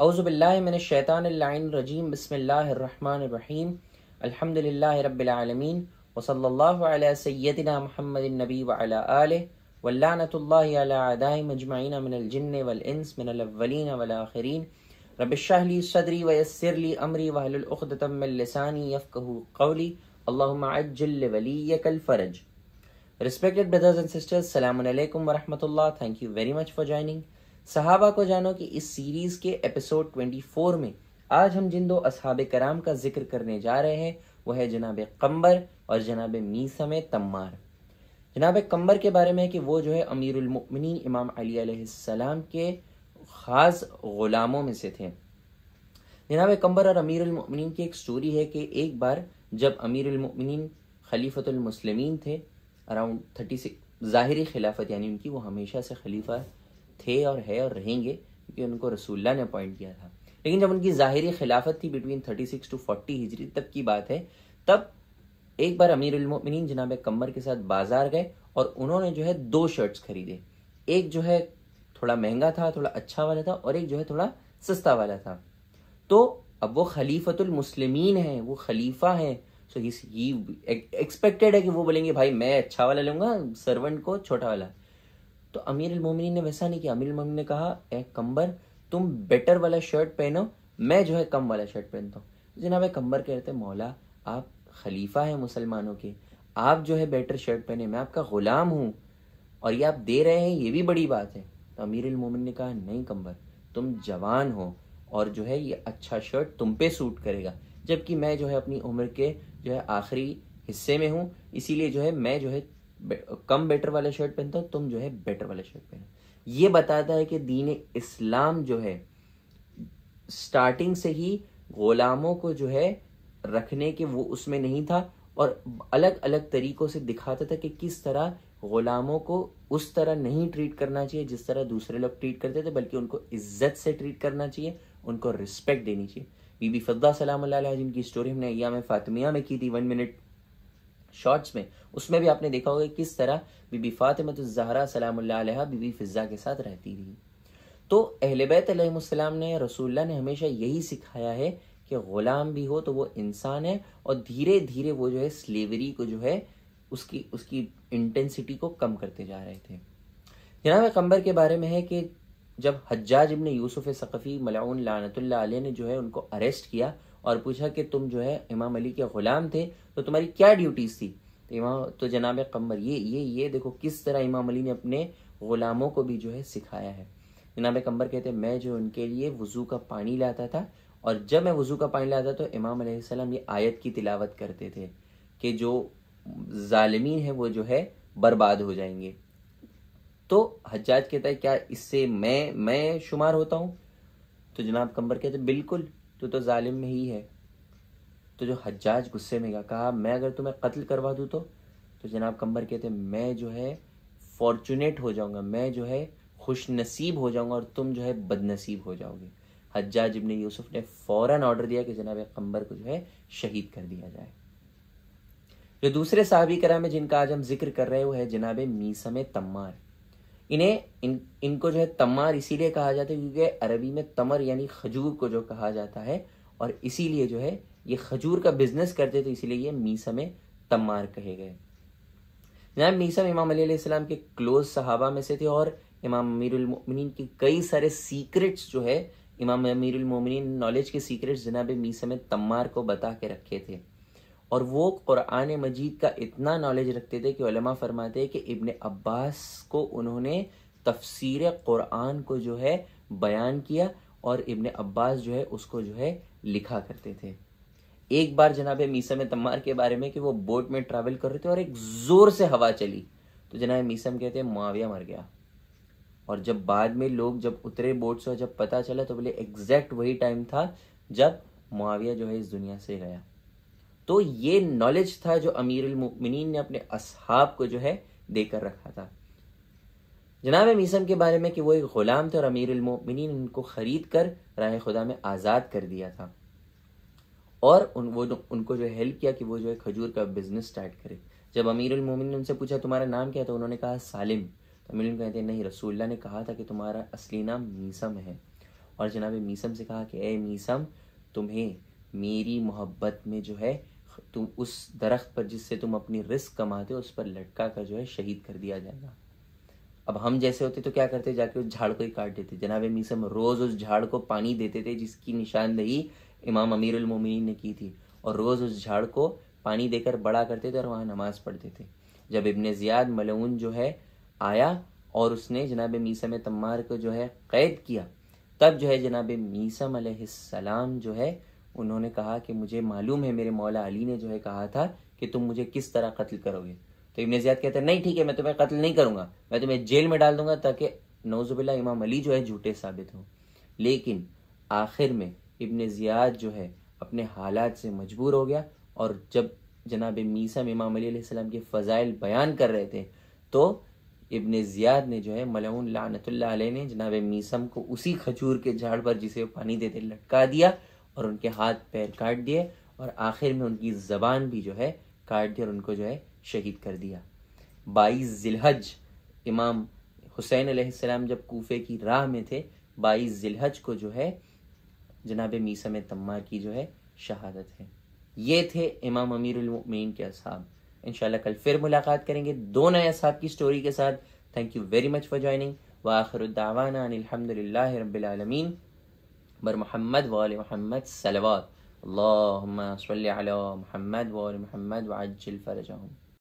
أعوذ بالله من الشيطان اللعين الرجيم بسم الله الرحمن الرحيم الحمد لله رب العالمين وصلى الله على سيدنا محمد النبي وعلى آله واللعنة الله على عدائی مجمعين من الجن والانس من الأولين والآخرين رب اشرح لي صدري ويسر لي امري وهل الأخدة من لساني يفقه قولي اللهم عجل لوليك الفرج Respected brothers and sisters, Assalamu alaikum wa rahmatullah. Thank you very much for joining. सहाबा को जानो कि इस सीरीज के एपिसोड 24 में आज हम जिन दो असहाब कराम का जिक्र करने जा रहे हैं वह है जनाब कम्बर और जनाब मीसम तम्मार जनाब कम्बर के बारे में कि वो जो है अमीरमिन इमाम अलीसम के ख़ास ग़ुलामों में से थे जनाब कम्बर और अमीरमिन की एक स्टोरी है कि एक बार जब अमीरमिन खलीफतमसलमिन थे अराउंड थर्टी सिक्स ज़ाहरी खिलाफत यानी उनकी वो हमेशा से खलीफा थे और है और रहेंगे क्योंकि उनको रसूल्ला ने अपॉइंट किया था लेकिन जब उनकी जाहिर खिलाफत थी between thirty six to forty हिजरी तब की बात है तब एक बार अमीर उलमिन जनाब कमर के साथ बाजार गए और उन्होंने जो है दो शर्ट्स खरीदे एक जो है थोड़ा महंगा था थोड़ा अच्छा वाला था और एक जो है थोड़ा सस्ता वाला था तो अब वो खलीफतुल है वो खलीफा है सो ही एक्सपेक्टेड है कि वो बोलेंगे भाई मैं अच्छा वाला लूंगा सर्वेंट को छोटा वाला तो अमीर मोमिन ने वैसा नहीं किया अमीर मोमिन ने कहा ए कंबर तुम बेटर वाला शर्ट पहनो मैं जो है कम वाला शर्ट पहनता हूँ जनाब कंबर कह रहे थे मौला आप खलीफा हैं मुसलमानों के आप जो है बेटर शर्ट पहने मैं आपका ग़ुलाम हूँ और ये आप दे रहे हैं ये भी बड़ी बात है तो अमीर मोमिन ने कहा नहीं कंबर तुम जवान हो और जो है ये अच्छा शर्ट तुम पे सूट करेगा जबकि मैं जो है अपनी उम्र के जो है आखिरी हिस्से में हूँ इसीलिए जो है मैं जो है कम बेटर वाले शर्ट पहनता तुम जो है बेटर वाले शर्ट पहनो ये बताता है कि दीन इस्लाम जो है स्टार्टिंग से ही गुलामों को जो है रखने के वो उसमें नहीं था और अलग अलग तरीक़ों से दिखाता था कि किस तरह गुलामों को उस तरह नहीं ट्रीट करना चाहिए जिस तरह दूसरे लोग ट्रीट करते थे बल्कि उनको इज्जत से ट्रीट करना चाहिए उनको रिस्पेक्ट देनी चाहिए बीबी फद्दा सलाम जिनकी स्टोरी हमने अयाम फातमिया में की थी वन मिनट शॉर्ट्स में उसमें भी आपने देखा होगा किस तरह बीबी फातिमत तो जहरा सलाम्ला बीबी फ़िज़ा के साथ रहती थी तो अहल बैतम ने रसूलुल्लाह ने हमेशा यही सिखाया है कि ग़ुलाम भी हो तो वो इंसान है और धीरे धीरे वो जो है स्लेवरी को जो है उसकी उसकी इंटेंसिटी को कम करते जा रहे थे जनाब कंबर के बारे में है कि जब हज्जाज इबन यूसुफ सकफ़ी मलाउन लानतुल्ला ने जो है उनको अरेस्ट किया और पूछा कि तुम जो है इमाम अली के ग़ुलाम थे तो तुम्हारी क्या ड्यूटीज़ थी तो इमाम तो जनाब कमर ये ये ये देखो किस तरह इमाम अली ने अपने ग़ुलामों को भी जो है सिखाया है जनाब कम्बर कहते मैं जो उनके लिए वज़ू का पानी लाता था और जब मैं वज़ू का पानी लाता तो इमाम सलाम ये आयत की तिलावत करते थे कि जो ालमीन है वो जो है बर्बाद हो जाएंगे तो हजाज कहता है क्या इससे मैं मैं शुमार होता हूँ तो जनाब कंबर कहते बिल्कुल तो तो जालिम ही है तो जो हजाज गुस्से में गया कहा मैं अगर तुम्हें कत्ल करवा दूँ तो तो जनाब कंबर कहते मैं जो है फॉर्चुनेट हो जाऊँगा मैं जो है खुश नसीब हो जाऊँगा और तुम जो है बदनसीब हो जाओगे हज्जाज इबन यूसुफ ने फ़ौर ऑर्डर दिया कि जनाब कंबर को जो है शहीद कर दिया जाए जो दूसरे साहबी कराम में जिनका आज हम जिक्र कर रहे हैं वो है जनाब मीसम तम्मार इन्हें इन इनको जो है तमार इसीलिए कहा जाता है क्योंकि अरबी में तमर यानी खजूर को जो कहा जाता है और इसीलिए जो है ये खजूर का बिजनेस करते तो इसीलिए ये मीसा में तमार कहे गए जनाब मीसम इमाम अलीसम के क्लोज सहाबा में से थे और इमाम अमीरमिन के कई सारे सीक्रेट्स जो है इमाम अमीरमिन नॉलेज के सीक्रेट्स जनाब मीसम तमार को बता के रखे थे और वो क़ुरान मजीद का इतना नॉलेज रखते थे कि उलमा फरमाते हैं कि इबन अब्बास को उन्होंने तफसीर क़ुरान को जो है बयान किया और इब्ने अब्बास जो है उसको जो है लिखा करते थे एक बार जनाब मीसम तम्मार के बारे में कि वो बोट में ट्रैवल कर रहे थे और एक ज़ोर से हवा चली तो जनाब मीसम कहते हैं मुआविया मर गया और जब बाद में लोग जब उतरे बोट से और जब पता चला तो बोले एग्जैक्ट वही टाइम था जब मुआविया जो है इस दुनिया से गया तो ये नॉलेज था जो अमीर उलमिन ने अपने असहाब को जो है देकर रखा था जनाब मीसम के बारे में कि वो एक ग़ुलाम थे और अमीर उलमिन उनको ख़रीद कर राय खुदा में आज़ाद कर दिया था और उन वो उनको जो हेल्प किया कि वो जो है खजूर का बिज़नेस स्टार्ट करे जब अमीर उलमिन ने उनसे पूछा तुम्हारा नाम क्या है तो उन्होंने कहा सालिम तो अमीर कहते हैं नहीं रसूल्ला ने कहा था कि तुम्हारा असली नाम मीसम है और जनाब मीसम से कहा कि ए मीसम तुम्हें मेरी मोहब्बत में जो है तुम उस दरख्त पर जिससे तुम अपनी रिस्क कमाते हो उस पर लटका कर जो है शहीद कर दिया जाएगा अब हम जैसे होते तो क्या करते जाके उस झाड़ को ही काट देते जनाब मीसम रोज़ उस झाड़ को पानी देते थे जिसकी निशानदेही इमाम अमीर उलमोमिन ने की थी और रोज़ उस झाड़ को पानी देकर बड़ा करते थे और वहां नमाज़ पढ़ते थे जब इबन ज़ियाद मलून जो है आया और उसने जनाब मीसम तम्मार को जो है क़ैद किया तब जो है जनाब मीसम सलाम जो है उन्होंने कहा कि मुझे मालूम है मेरे मौला अली ने जो है कहा था कि तुम मुझे किस तरह कत्ल करोगे तो इबन ज़ियाद कहते हैं नहीं ठीक है मैं तुम्हें कत्ल नहीं करूंगा मैं तुम्हें जेल में डाल दूंगा ताकि नौजुबिल्ला इमाम अली जो है झूठे साबित हों लेकिन आखिर में इबन ज़ियाद जो है अपने हालात से मजबूर हो गया और जब जनाब में इमाम अलीसम के फ़ज़ाइल बयान कर रहे थे तो इबन ज़ियाद ने जो है मलाउन लानतुल्ला ने जनाब मीसम को उसी खजूर के झाड़ पर जिसे पानी देते लटका दिया और उनके हाथ पैर काट दिए और आखिर में उनकी ज़बान भी जो है काट दी और उनको जो है शहीद कर दिया बाईस जिलहज इमाम हुसैन आसमाम जब कोफे की राह में थे बाईस जिलहज को जो है जनाब मीसम तम्मार की जो है शहादत है ये थे इमाम उमीन के असाब इन कल फिर मुलाकात करेंगे दो नए असाब की स्टोरी के साथ thank you very much for joining वाखरुद्दावाना अनिलहमदिल्ला रबालमीन بر محمد وآل محمد الصلوات اللهم صل على محمد وآل محمد وعجل فرجهم